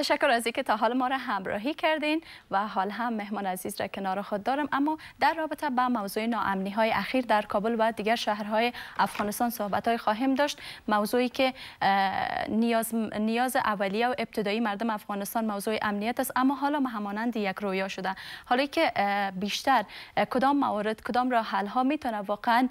تشکر از اینکه تا حال ما را همراهی کردین و حال هم مهمان عزیز را کنار خود دارم اما در رابطه با موضوع ناامنی های اخیر در کابل و دیگر شهرهای افغانستان صحبت های خواهیم داشت موضوعی که نیاز, نیاز اولیه و ابتدایی مردم افغانستان موضوع امنیت است اما حالا همانند یک رویا شده حالا که بیشتر کدام موارد کدام راه حل ها میتونه واقعا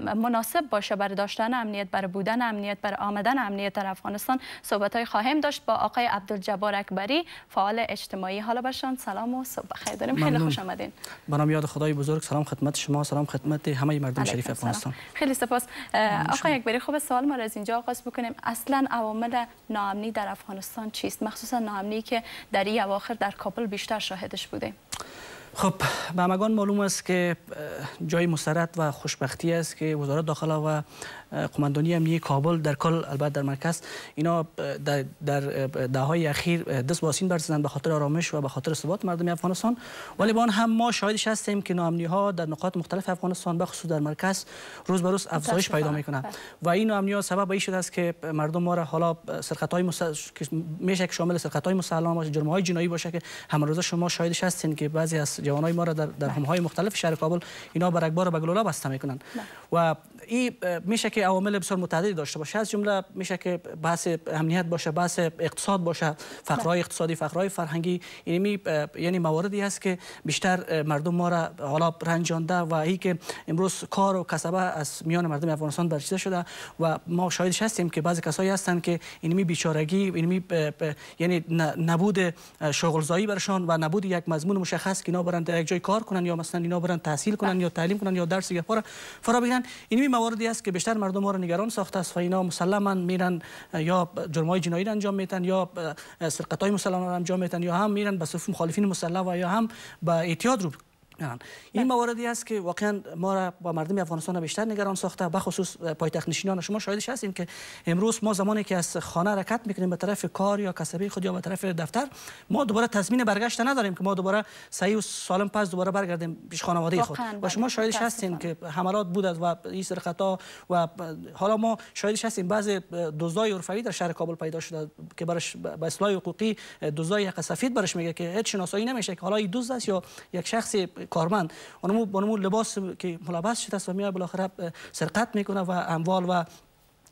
مناسب باشه برای داشتن امنیت برای بودن امنیت برای آمدن امنیت در افغانستان صحبت های خواهیم داشت با آقای عبدالجبار بری فعال اجتماعی حالا برشان سلام و صبح بخیر داریم خیلی خوش به نام یاد خدای بزرگ سلام خدمت شما سلام خدمت همه مردم شریف افغانستان خیلی سپاس آقا یک خوب سوال ما را از اینجا آغاز بکنیم اصلا عوامل ناامنی در افغانستان چیست مخصوصا ناامنی که در این اواخر در کابل بیشتر شاهدش بوده خب به معلوم است که جای مسرت و خوشبختی است که وزارت داخل و قماندانی امنی کابل در کل البته در مرکز اینا در, در دههای اخیر دست واسین برزدن به خاطر آرامش و به خاطر ثبات مردم افغانستان ولی با هم ما شاهد هستیم که ناامنی ها در نقاط مختلف افغانستان به خصوص در مرکز روز به روز افزایش پیدا میکنه بله. و این ناامنی ها سبب این شده است که مردم ما را حالا سرقت های میشه که شامل سرقت های مسلحانه باشه جرم های جنایی باشه که هم روز شما شاهد هستین که بعضی از جوان های ما را در در بله. های مختلف شهر کابل اینا بر اکبار و به بسته میکنن بله. و این میشه که عوامل بسیار متعددی داشته باشه از جمله میشه که بحث امنیت باشه بحث اقتصاد باشه فقرهای بله. اقتصادی فقرهای فرهنگی یعنی یعنی مواردی هست که بیشتر مردم ما را حالا رنجانده و ای که امروز کار و کسبه از میان مردم افغانستان برچیده شده و ما شاهدش هستیم که بعضی کسایی هستند که اینمی بیچارگی اینمی یعنی نبود شغل زایی برشان و نبود یک مضمون مشخص که اینا برن در یک جای کار کنن یا مثلا اینا برن تحصیل کنن بله. یا تعلیم کنن یا درس یا فرا بگیرن اینمی مواردی است که بیشتر مردم ها را نگران ساخته است و اینا مسلما میرن یا جرم های جنایی انجام میتن یا سرقت های مسلمان را انجام میتن یا هم میرن به صف مخالفین مسلح و یا هم به اعتیاد رو بله. این مواردی است که واقعا ما را با مردم افغانستان بیشتر نگران ساخته خصوص پایتخت نشینان شما شاهدش هستین که امروز ما زمانی که از خانه حرکت میکنیم به طرف کار یا کسبه خود یا به طرف دفتر ما دوباره تضمین برگشت نداریم که ما دوباره صحیح و سالم پس دوباره برگردیم پیش خانواده خود و شما بله. شاهدش هستین که حملات بود و این سر خطا و حالا ما شاهدش هستیم بعضی دزدای عرفوی در شهر کابل پیدا شده که برش به اصلاح حقوقی دزدای حق سفید برش میگه که هیچ شناسایی نمیشه که حالا این دزد است یا یک شخصی کارمند اونمو اونمو لباس که ملبس شده است و میاد بالاخره سرقت میکنه و اموال و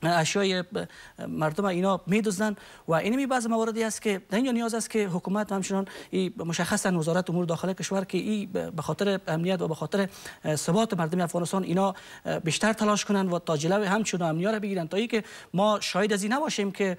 اشیای مردم اینا میدوزن و اینی می بعض مواردی است که در نیاز است که حکومت هم همچنان مشخصا وزارت امور داخل کشور که این به خاطر امنیت و به خاطر ثبات مردم افغانستان اینا بیشتر تلاش کنند و تا جلو همچون امنیا را بگیرن تا اینکه ما شاید از این نباشیم که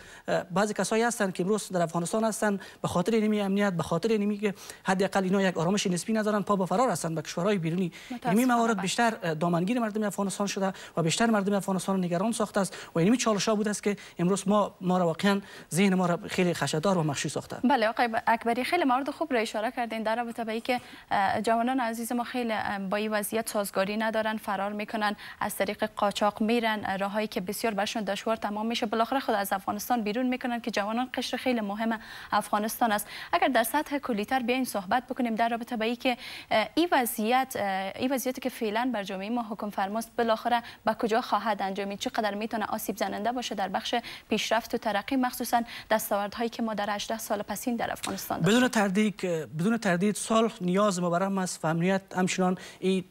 بعضی کسایی هستند که امروز در افغانستان هستند به خاطر اینمی امنیت به خاطر اینمی که حداقل اینا یک آرامش نسبی ندارن پا به فرار هستند به کشورهای بیرونی این موارد بله. بیشتر دامنگیر مردم افغانستان شده و بیشتر مردم افغانستان نگران ساخته است و اینمی چالش ها بود است که امروز ما ما را واقعا ذهن ما را خیلی خشدار و مخشی ساخته بله آقای اکبری خیلی مورد خوب را اشاره کردین در رابطه به که جوانان عزیز ما خیلی با این وضعیت سازگاری ندارن فرار میکنن از طریق قاچاق میرن راههایی که بسیار برشون دشوار تمام میشه بالاخره خود از افغانستان بیرون میکنن که جوانان قشر خیلی مهم افغانستان است اگر در سطح کلیتر بیاین صحبت بکنیم در رابطه به که این وضعیت این وضعیتی که فعلا بر جامعه ما حکم فرماست بالاخره به کجا خواهد انجامید چقدر میتونه آسیب زننده باشه در بخش پیشرفت و ترقی مخصوصا دستاوردهایی که ما در 18 سال پسین در افغانستان داشت. بدون تردید بدون تردید صلح نیاز ما است و امنیت همچنان این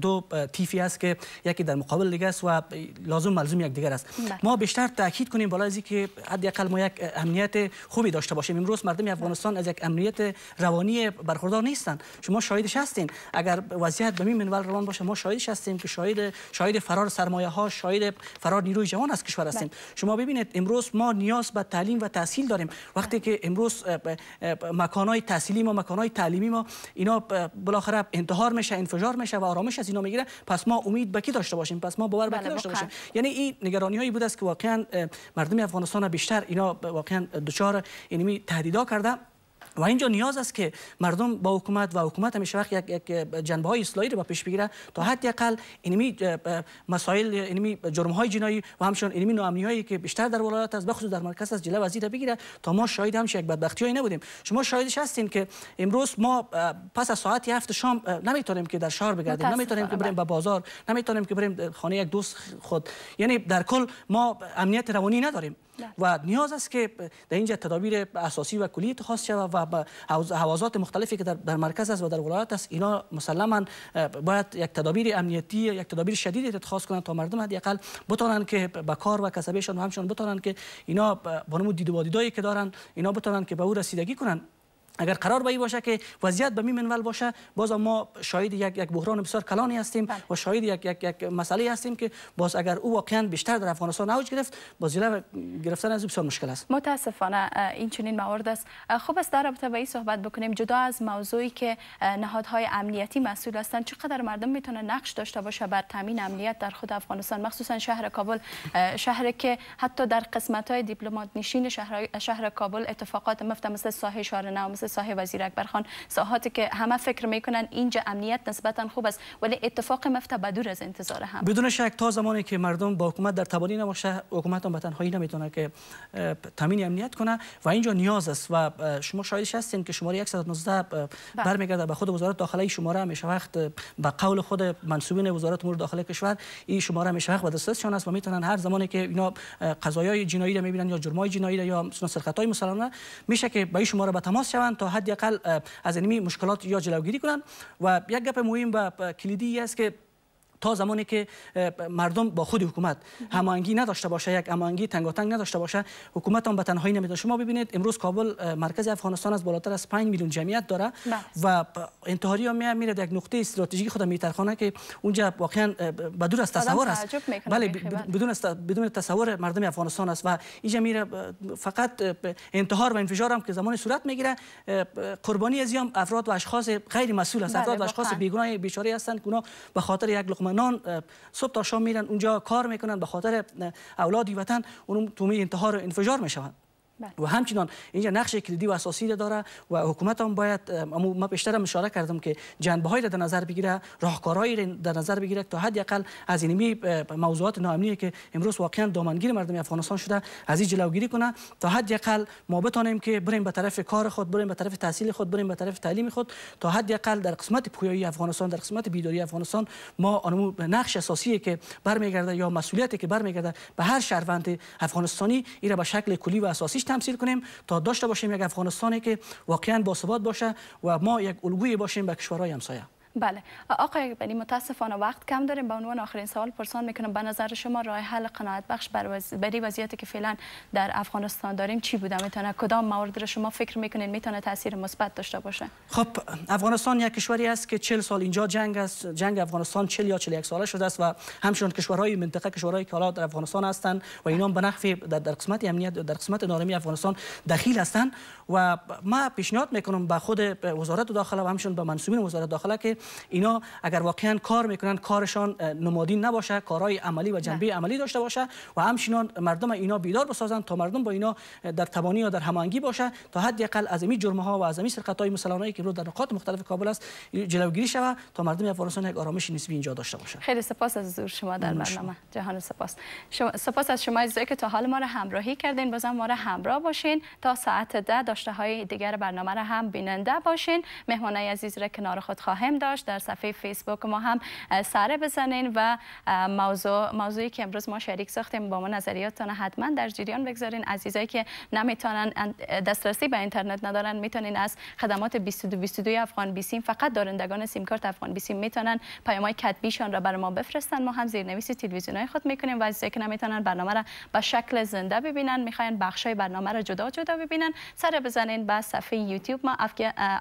دو تیفی است که یکی در مقابل دیگه است و لازم ملزوم یک دیگر است بله. ما بیشتر تاکید کنیم بالا از که حداقل ما یک امنیت خوبی داشته باشیم امروز مردم بله. افغانستان از یک امنیت روانی برخوردار نیستند شما شاهدش هستین اگر وضعیت به این منوال روان باشه ما شاهدش هستیم که شاهد شاهد فرار سرمایه ها شاهد فرار نیروی جوان کشور هستیم بله. شما ببینید امروز ما نیاز به تعلیم و تحصیل داریم وقتی که امروز مکانهای تحصیلی ما مکانهای تعلیمی ما اینا بالاخره انتحار میشه انفجار میشه و آرامش از اینا میگیره پس ما امید به کی داشته باشیم پس ما باور به بله، داشته باشیم یعنی این هایی بود است که واقعا مردم افغانستان بیشتر اینا واقعا دچار اینمی تهدیدا کرده و اینجا نیاز است که مردم با حکومت و حکومت همیشه وقت یک, یک جنبه های اصلاحی رو به پیش بگیره تا حتی اقل اینمی مسائل اینمی جرم های جنایی و همشون اینمی ناامنی هایی که بیشتر در ولایت از بخصوص در مرکز از جلو وزیر بگیره تا ما شاید همش یک بدبختی هایی نبودیم شما شاهدش هستین که امروز ما پس از ساعت 7 شام نمیتونیم که در شهر بگردیم نمیتونیم که بریم بله. به بازار نمیتونیم که بریم خانه یک دوست خود یعنی در کل ما امنیت روانی نداریم بله. و نیاز است که در اینجا تدابیر اساسی و کلی اتخاذ شود و و حوازات مختلفی که در, مرکز است و در ولایت است اینا مسلما باید یک تدابیر امنیتی یک تدابیر شدید اتخاذ کنند تا مردم حداقل بتوانند که به کار و کسبشان و همشان بتوانند که اینا با دیدوادیدایی که دارن اینا بتوانند که به او رسیدگی کنند اگر قرار به باشه که وضعیت به این منول باشه باز ما شاید یک یک بحران بسیار کلانی هستیم بله. و شاید یک یک یک مسئله هستیم که باز اگر او واقعا بیشتر در افغانستان اوج گرفت باز جلو گرفتن از بسیار مشکل است متاسفانه این چنین موارد است خوب است در رابطه با این صحبت بکنیم جدا از موضوعی که نهادهای امنیتی مسئول هستند چقدر مردم میتونه نقش داشته باشه بر تامین امنیت در خود افغانستان مخصوصا شهر کابل شهری که حتی در قسمت های دیپلمات نشین شهر, شهر کابل اتفاقات مفت مثل ساحه صاحب وزیر اکبر خان ساحات که همه فکر میکنن اینجا امنیت نسبتا خوب است ولی اتفاق مفته بدور از انتظار هم بدون شک تا زمانی که مردم با حکومت در تبانی نباشه حکومت هم به نمیتونه که تامین امنیت کنه و اینجا نیاز است و شما شاید هستین که شماره 119 بله. برمیگرده به خود وزارت داخلی شماره همیشه وقت به قول خود منصوبین وزارت امور داخلی کشور این شماره همیشه وقت به دسترسشان است و میتونن هر زمانی که اینا قضایای جنایی را میبینن یا جرمای جنایی را یا سرقت های میشه که با این شماره به تماس شوند تا هدیه اقل از انمی مشکلات یا جلوگیری کنن و یک گپ مهم و کلیدی است که تا زمانی که مردم با خود حکومت هماهنگی نداشته باشه یک هماهنگی تنگاتنگ نداشته باشه حکومت هم به تنهایی نمیتونه شما ببینید امروز کابل مرکز افغانستان از بالاتر از 5 میلیون جمعیت داره بله. و انتحاری ها میره یک نقطه استراتژیکی خود میترخانه که اونجا واقعا بدون از تصور است بله،, بله بدون بدون تصور مردم افغانستان است و اینجا میره فقط انتحار و انفجار هم که زمان صورت میگیره قربانی از افراد و اشخاص غیر مسئول است بله، افراد و اشخاص بیگناه بیچاره هستند که به خاطر یک نان صبح تا شام میرن اونجا کار میکنن به خاطر اولادی وطن اونم تومی انتحار و انفجار میشوند و همچنان اینجا نقش کلیدی و اساسی داره و حکومت هم باید امو ما بیشتر اشاره کردم که جنبه های نظر بگیره راهکارهایی را در نظر بگیره تا حد اقل از اینمی موضوعات ناامنی که امروز واقعا دامنگیر مردم افغانستان شده از این جلوگیری کنه تا حد اقل ما بتانیم که بریم به طرف کار خود بریم به طرف تحصیل خود بریم به طرف تعلیم خود تا حد اقل در قسمت پویایی افغانستان در قسمت بیداری افغانستان ما آنمو نقش اساسی که برمیگرده یا مسئولیتی که برمیگرده به هر شهروند افغانستانی این را به شکل کلی و اساسی تمثیل کنیم تا داشته باشیم یک افغانستانی که واقعا باثبات باشه و ما یک الگویی باشیم به با کشورهای همسایه بله آقای بلی متاسفانه وقت کم داریم به عنوان آخرین سوال پرسان میکنم به نظر شما راه حل قناعت بخش برای وضعیتی که فعلا در افغانستان داریم چی بوده میتونه کدام مورد را شما فکر میکنین میتونه تاثیر مثبت داشته باشه خب افغانستان یک کشوری است که 40 سال اینجا جنگ است جنگ افغانستان 40 یا 41 سال شده است و همچنان کشورهای منطقه کشورهای که حالا در افغانستان هستند و اینا به نحو در, در قسمت امنیت در قسمت نارمی افغانستان دخیل هستند و ما پیشنهاد میکنم به خود وزارت داخله و به منسوبین وزارت داخله که اینا اگر واقعا کار میکنن کارشان نمادین نباشه کارهای عملی و جنبه عملی داشته باشه و همچنان مردم اینا بیدار بسازن تا مردم با اینا در توانی یا در هماهنگی باشه تا حد اقل از این جرمه ها و از این سرقت های که رو در نقاط مختلف کابل است جلوگیری شود تا مردم افغانستان یک آرامش نسبی اینجا داشته باشه. خیلی سپاس از حضور شما در برنامه جهان سپاس شما سپاس از شما از که تا حال ما را همراهی کردین بازم ما را همراه باشین تا ساعت ده داشته های دیگر برنامه را هم بیننده باشین مهمانای عزیز را کنار خود خواهیم داشت داشت در صفحه فیسبوک ما هم سره بزنین و موضوع موضوعی که امروز ما شریک ساختیم با ما نظریاتتون حتما در جریان بگذارین عزیزایی که نمیتونن دسترسی به اینترنت ندارن میتونین از خدمات 22 افغان بیسیم فقط دارندگان سیم کارت افغان بیسیم میتونن پیامای کتبیشان را بر ما بفرستن ما هم زیرنویس تلویزیونای خود میکنیم و عزیزایی که نمیتونن برنامه را به شکل زنده ببینن میخواین بخشای برنامه را جدا جدا ببینن سر بزنین به صفحه یوتیوب ما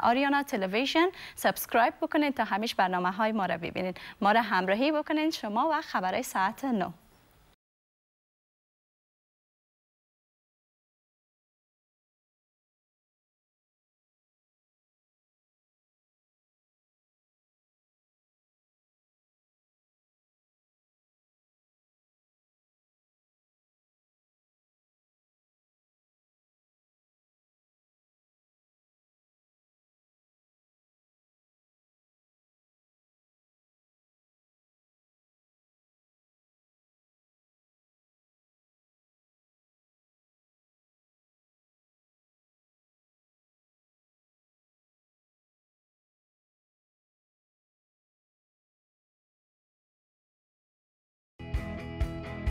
آریانا تلویزیون سابسکرایب بکنید تا همیش برنامه های ما را ببینید ما را همراهی بکنید شما و خبرهای ساعت 9